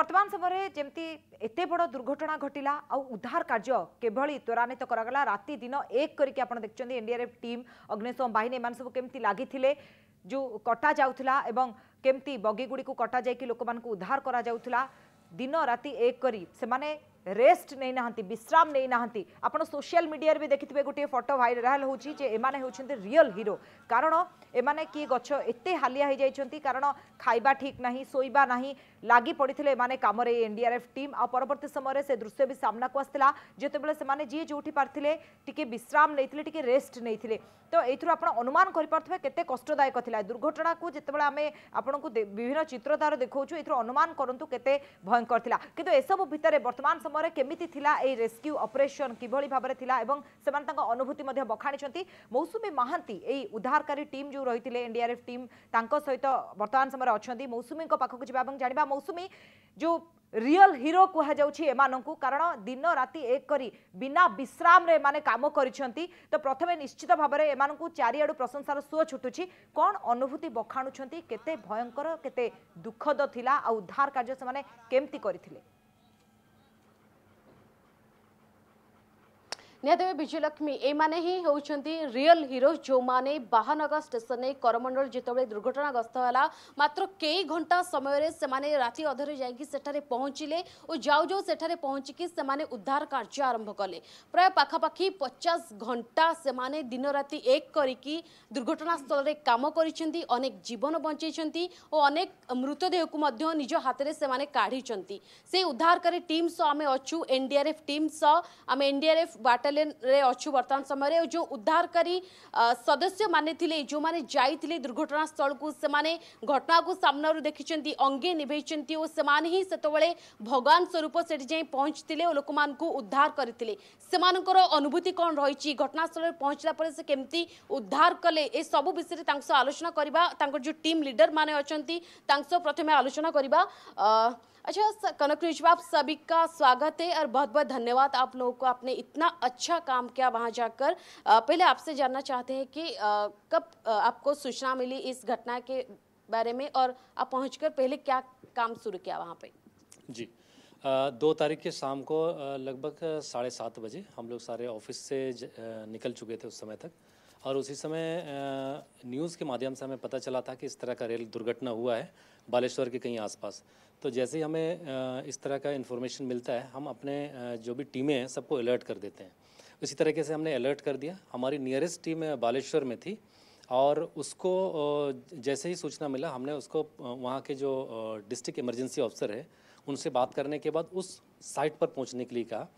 ବର୍ତ୍ତମାନ ସମୟରେ ଯେମିତି ଏତେ ବଡ଼ ଦୁର୍ଘଟଣା ଘଟିଲା ଆଉ ଉଦ୍ଧାର କାର୍ଯ୍ୟ କିଭଳି ତ୍ୱରାନ୍ୱିତ କରାଗଲା ରାତି ଦିନ ଏକ କରିକି ଆପଣ ଦେଖିଛନ୍ତି ଏନ୍ଡିଆର୍ଏଫ୍ ଟିମ୍ ଅଗ୍ନିଶମ ବାହିନୀ ଏମାନେ ସବୁ କେମିତି ଲାଗିଥିଲେ ଯେଉଁ କଟା ଯାଉଥିଲା ଏବଂ କେମିତି ବଗିଗୁଡ଼ିକୁ କଟା ଯାଇକି ଲୋକମାନଙ୍କୁ ଉଦ୍ଧାର କରାଯାଉଥିଲା ଦିନ ରାତି ଏକ କରି ସେମାନେ ରେଷ୍ଟ ନେଇନାହାନ୍ତି ବିଶ୍ରାମ ନେଇନାହାନ୍ତି ଆପଣ ସୋସିଆଲ ମିଡ଼ିଆରେ ବି ଦେଖିଥିବେ ଗୋଟିଏ ଫଟୋ ଭାଇରାଲ ହେଉଛି ଯେ ଏମାନେ ହେଉଛନ୍ତି ରିଅଲ ହିରୋ କାରଣ ଏମାନେ କିଏ ଗଛ ଏତେ ହାଲିଆ ହୋଇଯାଇଛନ୍ତି କାରଣ ଖାଇବା ଠିକ୍ ନାହିଁ ଶୋଇବା ନାହିଁ ଲାଗି ପଡ଼ିଥିଲେ ଏମାନେ କାମରେ ଏନ୍ଡିଆର୍ଏଫ୍ ଟିମ୍ ଆଉ ପରବର୍ତ୍ତୀ ସମୟରେ ସେ ଦୃଶ୍ୟ ବି ସାମ୍ନାକୁ ଆସିଥିଲା ଯେତେବେଳେ ସେମାନେ ଯିଏ ଯେଉଁଠି ପାରିଥିଲେ ଟିକେ ବିଶ୍ରାମ ନେଇଥିଲେ ଟିକେ ରେଷ୍ଟ ନେଇଥିଲେ ତ ଏଇଥିରୁ ଆପଣ ଅନୁମାନ କରିପାରୁଥିବେ କେତେ କଷ୍ଟଦାୟକ ଥିଲା ଦୁର୍ଘଟଣାକୁ ଯେତେବେଳେ ଆମେ ଆପଣଙ୍କୁ ବିଭିନ୍ନ ଚିତ୍ର ତାର ଦେଖାଉଛୁ ଏଥିରୁ ଅନୁମାନ କରନ୍ତୁ କେତେ ଭୟଙ୍କର ଥିଲା କିନ୍ତୁ ଏସବୁ ଭିତରେ ବର୍ତ୍ତମାନ সময় কেমিতি লা এই রেস্ক্যু অপরেসন কিভাবে ভাবে লা এবং সে অনুভূতি বখাণি মৌসুমী মহান্তি এই উদ্ধারকারী টিম যে রয়েছে এনডিআরএফ টিম তাঁর সহিত বর্তমান সময় অনেক মৌসুমী পাখক যা এবং জাঁয়া মৌসুমী যে ରିଅଲ ହିରୋ କୁହାଯାଉଛି ଏମାନଙ୍କୁ କାରଣ ଦିନ ରାତି ଏକ କରି ବିନା ବିଶ୍ରାମରେ ଏମାନେ କାମ କରିଛନ୍ତି ତ ପ୍ରଥମେ ନିଶ୍ଚିତ ଭାବରେ ଏମାନଙ୍କୁ ଚାରିଆଡ଼ୁ ପ୍ରଶଂସାର ସୁଅ ଛୁଟୁଛି କ'ଣ ଅନୁଭୂତି ବଖାଣୁଛନ୍ତି କେତେ ଭୟଙ୍କର କେତେ ଦୁଃଖଦ ଥିଲା ଆଉ ଉଦ୍ଧାର କାର୍ଯ୍ୟ ସେମାନେ କେମିତି କରିଥିଲେ ନିହାତି ବିଜୟଲକ୍ଷ୍ମୀ ଏମାନେ ହିଁ ହେଉଛନ୍ତି ରିଅଲ ହିରୋ ଯେଉଁମାନେ ବାହାନଗର ଷ୍ଟେସନରେ କରମଣ୍ଡଳ ଯେତେବେଳେ ଦୁର୍ଘଟଣାଗ୍ରସ୍ତ ହେଲା ମାତ୍ର କେଇ ଘଣ୍ଟା ସମୟରେ ସେମାନେ ରାତି ଅଧରେ ଯାଇକି ସେଠାରେ ପହଞ୍ଚିଲେ ଓ ଯାଉ ଯାଉ ସେଠାରେ ପହଞ୍ଚିକି ସେମାନେ ଉଦ୍ଧାର କାର୍ଯ୍ୟ ଆରମ୍ଭ କଲେ ପ୍ରାୟ ପାଖାପାଖି ପଚାଶ ଘଣ୍ଟା ସେମାନେ ଦିନରାତି ଏକ କରିକି ଦୁର୍ଘଟଣାସ୍ଥଳରେ କାମ କରିଛନ୍ତି ଅନେକ ଜୀବନ ବଞ୍ଚାଇଛନ୍ତି ଓ ଅନେକ ମୃତଦେହକୁ ମଧ୍ୟ ନିଜ ହାତରେ ସେମାନେ କାଢ଼ିଛନ୍ତି ସେ ଉଦ୍ଧାରକାରୀ ଟିମ୍ ସହ ଆମେ ଅଛୁ ଏନ୍ଡିଆର୍ଏଫ୍ ଟିମ୍ ସହ ଆମେ ଏନ୍ଡିଆର୍ଏଫ୍ ୱାଟର ବାଟାଲିୟନରେ ଅଛୁ ବର୍ତ୍ତମାନ ସମୟରେ ଯେଉଁ ଉଦ୍ଧାରକାରୀ ସଦସ୍ୟମାନେ ଥିଲେ ଯେଉଁମାନେ ଯାଇଥିଲେ ଦୁର୍ଘଟଣାସ୍ଥଳକୁ ସେମାନେ ଘଟଣାକୁ ସାମ୍ନାରୁ ଦେଖିଛନ୍ତି ଅଙ୍ଗେ ନିଭେଇଛନ୍ତି ଓ ସେମାନେ ହିଁ ସେତେବେଳେ ଭଗବାନ ସ୍ୱରୂପ ସେଠି ଯାଇ ପହଞ୍ଚିଥିଲେ ଓ ଲୋକମାନଙ୍କୁ ଉଦ୍ଧାର କରିଥିଲେ ସେମାନଙ୍କର ଅନୁଭୂତି କ'ଣ ରହିଛି ଘଟଣାସ୍ଥଳରେ ପହଞ୍ଚିଲା ପରେ ସେ କେମିତି ଉଦ୍ଧାର କଲେ ଏସବୁ ବିଷୟରେ ତାଙ୍କ ସହ ଆଲୋଚନା କରିବା ତାଙ୍କର ଯେଉଁ ଟିମ୍ ଲିଡର ମାନେ ଅଛନ୍ତି ତାଙ୍କ ସହ ପ୍ରଥମେ ଆଲୋଚନା କରିବା अच्छा कनक न्यूज में आप सभी का स्वागत है और बहुत बहुत धन्यवाद आप लोगों को आपने इतना अच्छा काम किया वहां जाकर पहले आपसे जानना चाहते हैं कि कब आपको सूचना मिली इस घटना के बारे में और आप पहुंचकर पहले क्या काम शुरू किया वहाँ पे जी दो तारीख के शाम को लगभग साढ़े सात बजे हम लोग सारे ऑफिस से निकल चुके थे उस समय तक और उसी समय न्यूज़ के माध्यम से हमें पता चला था कि इस तरह का रेल दुर्घटना हुआ है बालेश्वर के कहीं आसपास तो जैसे ही हमें इस तरह का इन्फॉर्मेशन मिलता है हम अपने जो भी टीमें हैं सबको अलर्ट कर देते हैं इसी तरीके से हमने अलर्ट कर दिया हमारी नियरेस्ट टीम बालेश्वर में थी और उसको जैसे ही सूचना मिला हमने उसको वहाँ के जो डिस्ट्रिक्ट इमरजेंसी ऑफिसर है उनसे बात करने के बाद उस साइट पर पहुँचने के लिए कहा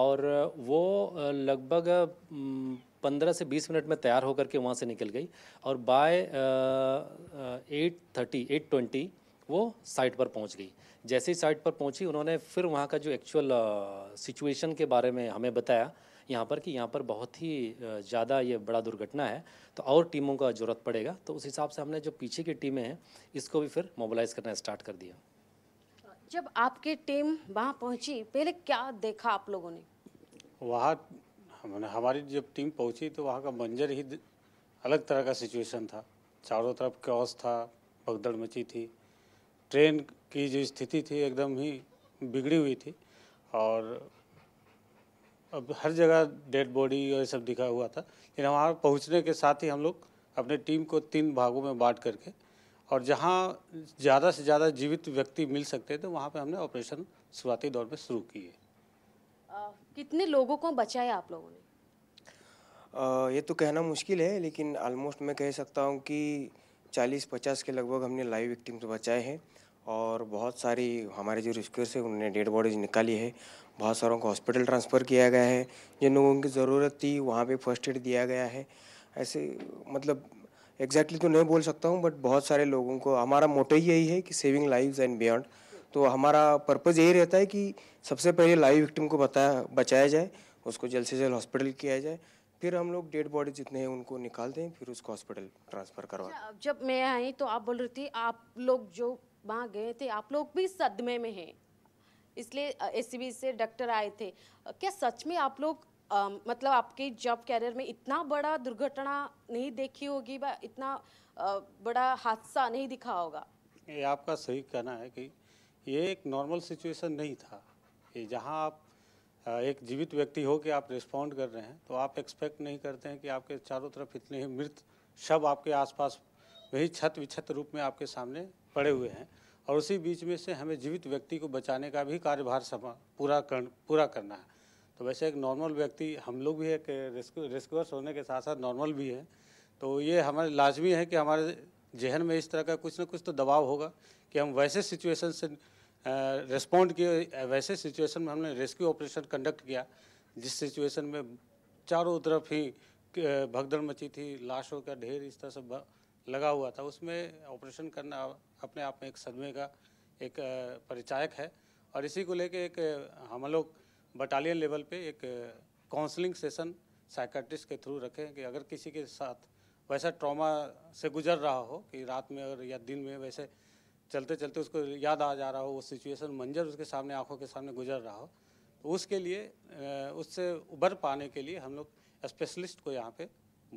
और वो लगभग पंद्रह से बीस मिनट में तैयार होकर के वहाँ से निकल गई और by eight thirty eight twenty वो साइट पर पहुंच गई जैसे ही साइट पर पहुंची उन्होंने फिर वहाँ का जो एक्चुअल सिचुएशन के बारे में हमें बताया यहाँ पर कि यहाँ पर बहुत ही ज़्यादा ये बड़ा दुर्घटना है तो और टीमों का ज़रूरत पड़ेगा तो उस हिसाब से हमने जो पीछे की टीमें हैं इसको भी फिर मोबालाइज करना स्टार्ट कर दिया जब आपकी टीम वहाँ पहुँची पहले क्या देखा आप लोगों ने वहाँ हमारी जब टीम पहुँची तो वहाँ का मंजर ही अलग तरह का सिचुएशन था चारों तरफ क्रॉस था भगदड़ मची थी ट्रेन की जो स्थिति थी एकदम ही बिगड़ी हुई थी और अब हर जगह डेड बॉडी और ये सब दिखा हुआ था लेकिन वहाँ पहुँचने के साथ ही हम लोग अपने टीम को तीन भागों में बांट करके और जहाँ ज़्यादा से ज़्यादा जीवित व्यक्ति मिल सकते थे वहाँ पे हमने ऑपरेशन शुरुआती दौर में शुरू किए कितने लोगों को बचाया आप लोगों ने ये तो कहना मुश्किल है लेकिन ऑलमोस्ट मैं कह सकता हूँ कि चालीस पचास के लगभग हमने लाइव विक्टिम्स तो बचाए हैं और बहुत सारी हमारे जो रिस्क्यूर्स हैं उन्होंने डेड बॉडीज निकाली है बहुत सारों को हॉस्पिटल ट्रांसफ़र किया गया है जिन लोगों की ज़रूरत थी वहाँ पे फर्स्ट एड दिया गया है ऐसे मतलब एग्जैक्टली तो नहीं बोल सकता हूँ बट बहुत सारे लोगों को हमारा मोटो ही यही है कि सेविंग लाइव्स एंड बियॉन्ड तो हमारा पर्पज़ यही रहता है कि सबसे पहले लाइव विक्टिम को बताया बचाया जाए उसको जल्द से जल्द हॉस्पिटल किया जाए फिर हम लोग डेड बॉडी जितने हैं उनको निकाल दें फिर उसको हॉस्पिटल ट्रांसफर करवा अच्छा, जब मैं आई तो आप बोल रही थी आप लोग जो वहाँ गए थे आप लोग भी सदमे में हैं इसलिए एस से डॉक्टर आए थे क्या सच में आप लोग आ, मतलब आपके जॉब कैरियर में इतना बड़ा दुर्घटना नहीं देखी होगी इतना आ, बड़ा हादसा नहीं दिखा होगा ये आपका सही कहना है कि ये एक नॉर्मल सिचुएशन नहीं था ये जहाँ आप एक जीवित व्यक्ति हो कि आप रिस्पॉन्ड कर रहे हैं तो आप एक्सपेक्ट नहीं करते हैं कि आपके चारों तरफ इतने ही मृत शव आपके आसपास वही छत विछत रूप में आपके सामने पड़े हुए हैं और उसी बीच में से हमें जीवित व्यक्ति को बचाने का भी कार्यभार पूरा कर पूरा करना है तो वैसे एक नॉर्मल व्यक्ति हम लोग भी एक रेस्क्यू होने के साथ साथ नॉर्मल भी है तो ये हमारे लाजमी है कि हमारे जहन में इस तरह का कुछ ना कुछ तो दबाव होगा कि हम वैसे सिचुएशन से रेस्पॉन्ड किए वैसे सिचुएशन में हमने रेस्क्यू ऑपरेशन कंडक्ट किया जिस सिचुएशन में चारों तरफ ही भगदड़ मची थी लाशों का ढेर इस तरह से लगा हुआ था उसमें ऑपरेशन करना अपने आप में एक सदमे का एक परिचायक है और इसी को लेके एक हम लोग बटालियन लेवल पे एक काउंसलिंग सेशन साइकाट्रिस्ट के थ्रू रखें कि अगर किसी के साथ वैसा ट्रॉमा से गुजर रहा हो कि रात में और या दिन में वैसे चलते चलते उसको याद आ जा रहा हो वो सिचुएशन मंजर उसके सामने आँखों के सामने गुजर रहा हो तो उसके लिए उससे उबर पाने के लिए हम लोग स्पेशलिस्ट को यहाँ पे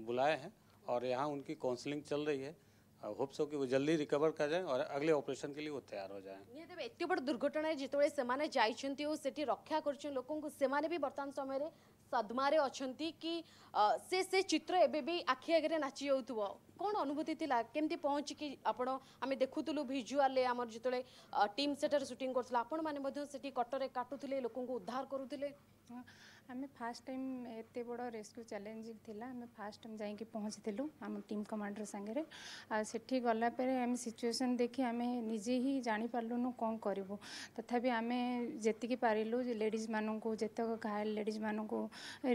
बुलाए हैं और यहाँ उनकी काउंसलिंग चल रही है होप्स हो कि वो जल्दी रिकवर कर जाए और अगले ऑपरेशन के लिए वो तैयार हो जाए ये बड़ दुर्घटना है जितने से जाने रक्षा कर बर्तमान समय सदमारे अच्छा कि से से चित्र एबे आखि आगे नाची जाऊ কোন অনুভূতি লা কেমতি পৌঁছিকি আপন আমি দেখুলু ভিজুয়ালে আমার যেতবে টিম সেটার সুটিং করছিল আপন মানে সেটি কটরে কাটুলে লোক উদ্ধার করুলে आम फास्ट टाइम एत बड़ रेस्क्यू चैलेंजिंग था आम फास्ट टाइम जाइए पहुँचीलु आम टीम कमाडर सागर आठ गलापर आम सिचुएसन देखे आम निजे ही जापारूनु कौन करूँ तथा आम जी पारू लेडिज मानक जितक घायल लेडिज मानक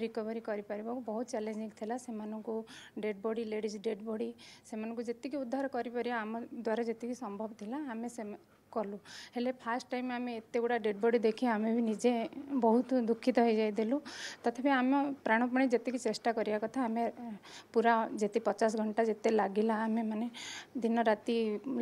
रिकवरी कर बहुत चैलेंजिंग था से dead body ladies dead body से जीक उद्धार करम द्वारा जीक संभव था आम कलु हेले फास्ट टाइम आम एत गुड़ा डेड बडी देखे आम भी निजे बहुत दुखित हो जाइलु तथापि आम प्राणपणे जी चेष्टा करवा कथा आम पूरा जी पचास घंटा जिते लगे आम मैंने दिन रात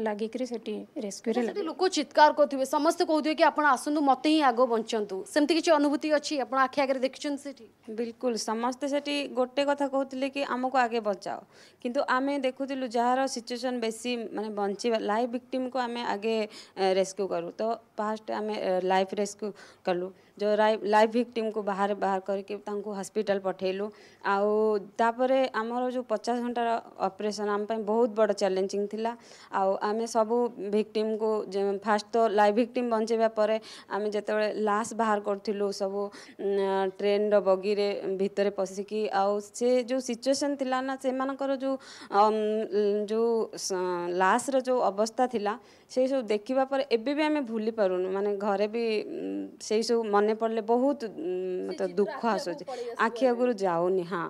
लगिक रेस्क्यू लोक चित्कार करेंगे समस्त कहते हैं कि आप आसत मत ही आग बचत सेम अनुभूति अच्छी आखि आगे देखते बिलकुल समस्ते से गोटे कथा कहते कि आमको आगे बचाओ कि आम देखु जार सिचुएसन बेसी मानते बंच लाइव विक्टिम को आम आगे रेस्क्यू करूँ तो फास्ट आम लाइफ रेस्क्यू कलु जो लाइफ भिक्टीम को बाहर बाहर करके हस्पिटाल पठेलु आउतापुर आमर जो पचास घंटार अपरेसन आम बहुत बड़ चैलेंजिंग थिला आम सब भिक्टीम को फास्ट तो लाइफ भिक्टीम बचेवापर आम जिते लाश बाहर करूँ सब ट्रेन रगी भितर पशिकी आउे जो सिचुएसन थी ना से मानकर जो जो लाश्र जो अवस्था थी से सब देखा ପରେ ଏବେ ବି ଆମେ ଭୁଲି ପାରୁନୁ ମାନେ ଘରେ ବି ସେଇ ସବୁ ମନେ ପଡ଼ିଲେ ବହୁତ ମତେ ଦୁଃଖ ଆସୁଛି ଆଖି ଆଗରୁ ଯାଉନି ହଁ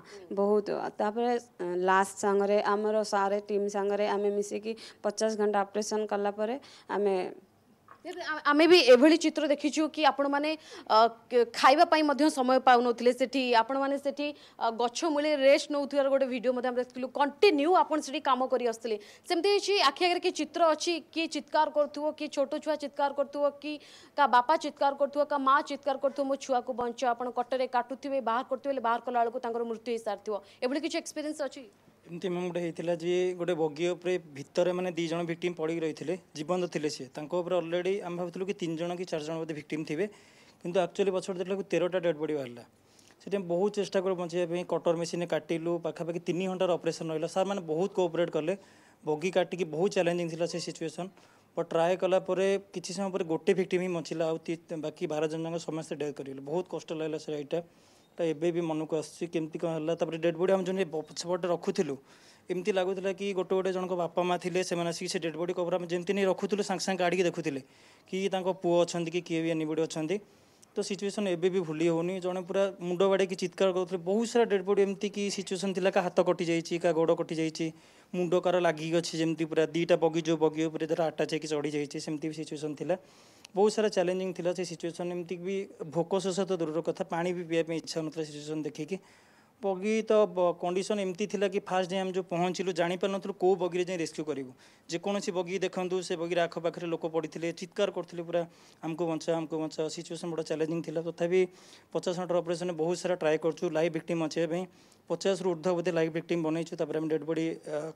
ବହୁତ ତାପରେ ଲାଷ୍ଟ ସାଙ୍ଗରେ ଆମର ସାରେ ଟିମ୍ ସାଙ୍ଗରେ ଆମେ ମିଶିକି ପଚାଶ ଘଣ୍ଟା ଅପରେସନ୍ କଲା ପରେ ଆମେ ଆମେ ବି ଏଭଳି ଚିତ୍ର ଦେଖିଛୁ କି ଆପଣମାନେ ଖାଇବା ପାଇଁ ମଧ୍ୟ ସମୟ ପାଉନଥିଲେ ସେଠି ଆପଣମାନେ ସେଠି ଗଛ ମୂଳେ ରେଷ୍ଟ ନେଉଥିବାର ଗୋଟେ ଭିଡ଼ିଓ ମଧ୍ୟ ଆମେ ଦେଖିଥିଲୁ କଣ୍ଟିନ୍ୟୁ ଆପଣ ସେଠି କାମ କରି ଆସୁଥିଲେ ସେମିତି କିଛି ଆଖି ଆଗରେ କି ଚିତ୍ର ଅଛି କିଏ ଚିତ୍କାର କରୁଥିବ କିଏ ଛୋଟ ଛୁଆ ଚିତ୍କାର କରୁଥିବ କି କା ବାପା ଚିତ୍କାର କରୁଥିବ କା ମା ଚିତ୍କାର କରୁଥିବ ମୋ ଛୁଆକୁ ବଞ୍ଚ ଆପଣ କଟରେ କାଟୁଥିବେ ବାହାର କରୁଥିବେ ବାହାର କଲା ବେଳକୁ ତାଙ୍କର ମୃତ୍ୟୁ ହେଇସାରିଥିବ ଏଭଳି କିଛି ଏକ୍ସପିରିଏନ୍ସ ଅଛି ଏମିତି ମ୍ୟାମ୍ ଗୋଟେ ହେଇଥିଲା ଯେ ଗୋଟେ ବଗି ଉପରେ ଭିତରେ ମାନେ ଦୁଇ ଜଣ ଭିକ୍ଟିମ୍ ପଡ଼ିକି ରହିଥିଲେ ଜୀବନ୍ତ ଥିଲେ ସିଏ ତାଙ୍କ ଉପରେ ଅଲରେଡ଼ି ଆମେ ଭାବୁଥିଲୁ କି ତିନି ଜଣ କି ଚାରି ଜଣ ବୋଧେ ଭିକ୍ଟିମ୍ ଥିବେ କିନ୍ତୁ ଆକ୍ଚୁଆଲି ପଛରେ ଦେଖିଲାକୁ ତେରଟା ଡେଡ଼୍ ବଡ଼ି ବାହାରିଲା ସେଥିପାଇଁ ବହୁତ ଚେଷ୍ଟା କରୁ ବଞ୍ଚିବା ପାଇଁ କଟର ମେସିନ୍ରେ କାଟିଲୁ ପାଖାପାଖି ତିନି ଘଣ୍ଟାର ଅପରେସନ୍ ରହିଲା ସାର୍ ମାନେ ବହୁତ କୋଅପରେଟ୍ କଲେ ବଗି କାଟିକି ବହୁତ ଚ୍ୟାଲେଞ୍ଜିଂ ଥିଲା ସେ ସିଚୁଏସନ୍ ବଟ୍ ଟ୍ରାଏ କଲା ପରେ କିଛି ସମୟ ପରେ ଗୋଟେ ଭିକ୍ଟିମ୍ ହିଁ ବଞ୍ଚିଲା ଆଉ ବାକି ବାର ଜଣ ଯାକ ସମସ୍ତେ ଡେଥ୍ କରିଗଲେ ବହୁତ କଷ୍ଟ ଲାଗିଲା ସାର୍ ଏଇଟା ଟା ଏବେ ବି ମନକୁ ଆସୁଛି କେମିତି କ'ଣ ହେଲା ତାପରେ ଡେଡ୍ ବଡି ଆମେ ଯେଉଁ ପଛପଟେ ରଖୁଥିଲୁ ଏମିତି ଲାଗୁଥିଲା କି ଗୋଟେ ଗୋଟେ ଜଣଙ୍କ ବାପା ମା' ଥିଲେ ସେମାନେ ଆସିକି ସେ ଡେଡ୍ ବଡି କଭର ଆମେ ଯେମିତି ନେଇ ରଖୁଥିଲୁ ସାଙ୍ଗେ ସାଙ୍ଗେ କାଢ଼ିକି ଦେଖୁଥିଲେ କି ତାଙ୍କ ପୁଅ ଅଛନ୍ତି କି କିଏ ବି ଏନିବଡ଼ି ଅଛନ୍ତି तो सिचुएसन ଏବେ ବି ଭୁଲି ହେଉନି ଜଣେ ପୁରା ମୁଣ୍ଡ ବାଡ଼େଇକି ଚିତ୍କାର କରୁଥିଲେ ବହୁତ ସାରା ଡେଡ୍ ବଡି ଏମିତି କି ସିଚୁଏସନ୍ ଥିଲା କାହା ହାତ କଟିଯାଇଛି କାହା ଗୋଡ଼ କଟିଯାଇଛି ମୁଣ୍ଡ କାର ଲାଗିକି ଅଛି ଯେମିତି ପୁରା ଦୁଇଟା ବଗି ଯେଉଁ ବଗି ଉପରେ ଧର ଆଟାଚ୍ ହେଇକି ଚଢ଼ିଯାଇଛି ସେମିତି ବି ସିଚୁଏସନ୍ ଥିଲା ବହୁତ ସାରା ଚ୍ୟାଲେଞ୍ଜିଂ ଥିଲା ସେ ସିଚୁଏସନ୍ ଏମିତି ବି ଭୋକ ଶୋଷ ତ ଦୂରର କଥା ପାଣି ବି ପିଇବା ପାଇଁ ଇଚ୍ଛା ହେଉନଥିଲା ସିଚୁଏସନ୍ ଦେଖିକି ବଗି ତ କଣ୍ଡିସନ୍ ଏମିତି ଥିଲା କି ଫାର୍ଷ୍ଟ ଯାଇ ଆମେ ଯେଉଁ ପହଞ୍ଚିଲୁ ଜାଣିପାରୁନଥିଲୁ କେଉଁ ବଗିରେ ଯାଇ ରେସ୍କ୍ୟୁ କରିବୁ ଯେକୌଣସି ବଗି ଦେଖନ୍ତୁ ସେ ବଗିରେ ଆଖପାଖରେ ଲୋକ ପଡ଼ିଥିଲେ ଚିତ୍କାର କରୁଥିଲେ ପୁରା ଆମକୁ ବଞ୍ଚା ଆମକୁ ବଞ୍ଚା ସିଚୁଏସନ୍ ବଡ଼ ଚ୍ୟାଲେଞ୍ଜିଂ ଥିଲା ତଥାପି ପଚାଶ ଘଣ୍ଟାର ଅପରେସନ୍ରେ ବହୁତ ସାରା ଟ୍ରାଏ କରୁଛୁ ଲାଇଭ୍ ଭିକ୍ଟିମ୍ ବଞ୍ଚେଇବା ପାଇଁ ପଚାଶରୁ ଉର୍ଦ୍ଧ୍ୱ ବୋଧେ ଲାଇଭ୍ ଭିକ୍ଟିମ୍ ବନେଇଛୁ ତାପରେ ଆମେ ଡେଡ଼୍ ବଡ଼ି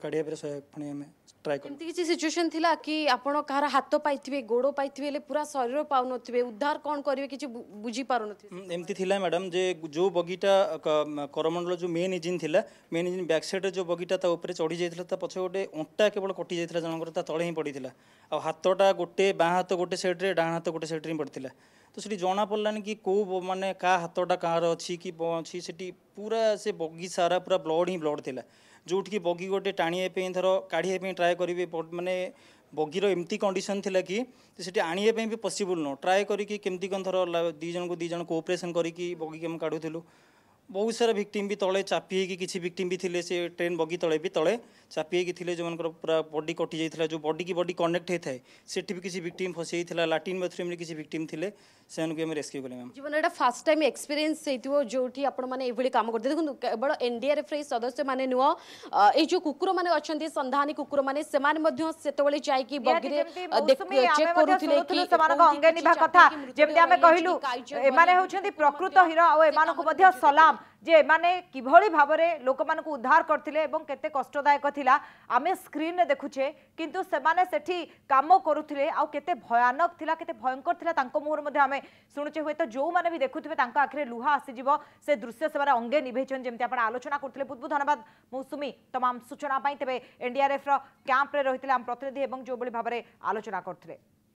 କାଢ଼ିବା ପରେ ପୁଣି ଆମେ ଟ୍ରାଏ କଲି ଏମିତି କିଛି ସିଚୁଏସନ୍ ଥିଲା କି ଆପଣ କାହାର ହାତ ପାଇଥିବେ ଗୋଡ଼ ପାଇଥିବେ ହେଲେ ପୁରା ଶରୀର ପାଉନଥିବେ ଉଦ୍ଧାର କ'ଣ କରିବେ କିଛି ବୁଝି ପାରୁନଥିବେ ଏମିତି ଥିଲା ମ୍ୟାଡ଼ାମ୍ ଯେ ଯେଉଁ ବଗିଟା କରମଣ୍ଡଳ ଯେଉଁ ମେନ୍ ଇଞ୍ଜିନ୍ ଥିଲା ମେନ୍ ଇଞ୍ଜିନ୍ ବ୍ୟାକ୍ ସାଇଡ଼୍ରେ ଯେଉଁ ବଗିଟା ତା ଉପରେ ଚଢ଼ି ଯାଇଥିଲା ତା ପଛେ ଗୋଟେ ଅଣ୍ଟା କେବଳ କଟି ଯାଇଥିଲା ଜଣଙ୍କର ତା ତଳେ ହିଁ ପଡ଼ିଥିଲା ଆଉ ହାତଟା ଗୋଟେ ବାଁ ହାତ ଗୋଟେ ସାଇଡ଼୍ରେ ଡାହାଣ ହାତ ଗୋଟେ ସାଇଡ଼୍ରେ ହିଁ ପଡ଼ିଥିଲା ତ ସେଠି ଜଣାପଡ଼ିଲାନି କି କେଉଁ ମାନେ କାହା ହାତଟା କାହାର ଅଛି କି କ'ଣ ଅଛି ସେଠି ପୁରା ସେ ବଗି ସାରା ପୁରା ବ୍ଲଡ୍ ହିଁ ବ୍ଲଡ୍ ଥିଲା ଯେଉଁଠିକି ବଗି ଗୋଟେ ଟାଣିବା ପାଇଁ ଧର କାଢ଼ିବା ପାଇଁ ଟ୍ରାଏ କରିବେ ମାନେ ବଗିର ଏମିତି କଣ୍ଡିସନ୍ ଥିଲା କି ସେଠି ଆଣିବା ପାଇଁ ବି ପସିବୁଲ୍ ନୁହଁ ଟ୍ରାଏ କରିକି କେମିତି କ'ଣ ଧର ଦୁଇ ଜଣଙ୍କୁ ଦୁଇ ଜଣ କୋଅପରେସନ୍ କରିକି ବଗିକି ଆମେ କାଢ଼ୁଥିଲୁ ବହୁତ ସାରା ଭିକ୍ଟିମ୍ ବି ତଳେ ଚାପି ହେଇକି କିଛି ଭିକ୍ଟିମ୍ ବି ଥିଲେ ସେ ଟ୍ରେନ୍ ବଗି ତଳେ ବି ତଳେ ଚାପି ହେଇକି ଥିଲେ ଯେଉଁମାନଙ୍କର ପୁରା ବଡି କଟି ଯାଇଥିଲା ଯେଉଁ ବଡିକି ବଡି କନେକ୍ଟ ହେଇଥାଏ ସେଠି ବି କିଛି ଭିକ୍ଟିମ୍ ଫସି ଯାଇଥିଲା ଲାଟିନ୍ ବାଥରୁମ୍ରେ କିଛି ଭିକ୍ଟିମ୍ ଥିଲେ ସେମାନଙ୍କୁ ଆମେ ରେସ୍କ୍ୟୁ କଲେ ମ୍ୟାମ୍ ଜୀବନ ଏଇଟା ଫାର୍ଷ୍ଟ ଟାଇମ୍ ଏକ୍ସପିରିଏନ୍ସ ହେଇଥିବ ଯେଉଁଠି ଆପଣମାନେ ଏଇଭଳି କାମ କରିଥିଲେ ଦେଖନ୍ତୁ କେବଳ ଏନ୍ଡିଆର୍ଏଫ୍ର ଏହି ସଦସ୍ୟମାନେ ନୁହଁ ଏଇ ଯେଉଁ କୁକୁରମାନେ ଅଛନ୍ତି ସନ୍ଧାନୀ କୁକୁରମାନେ ସେମାନେ ମଧ୍ୟ ସେତେବେଳେ ଯାଇକି ବଗିରେ ଚେକ୍ କରୁଥିଲେ କି ସେମାନଙ୍କ ଅଙ୍ଗେ ନିଭା କଥା ଯେମିତି ଆମେ କହିଲୁ ଏମାନେ ହେଉଛନ୍ତି ପ୍ରକୃତ ହିରୋ ଆଉ ଏମାନଙ୍କୁ ମଧ୍ୟ ସଲାମ ইসলাম যে এমানে কিভাবে ভাবে লোক উদ্ধার করলে এবং কেতে কষ্টদায়ক লা আমি স্ক্রিনে দেখুছে কিন্তু সেমানে সেটি কাম করুলে আতে ভয়ানক লা কে ভয়ঙ্কর লা তাঙ্ক মুহর মধ্যে আমি হুয়ে তো যে দেখু দেখুবে তাঙ্ক আখে লুহা আসিযোগ সে দৃশ্য সে অঙ্গে নিভাইছেন যেমি আপনার আলোচনা করলে বহুত বহুত ধন্যবাদ মৌসুমি তমাম সূচনা তবে এনডিআরএফ ক্যাম্পে রয়েছে আম প্রতিনিধি এবং যেভাবে ভাবে আলোচনা করলে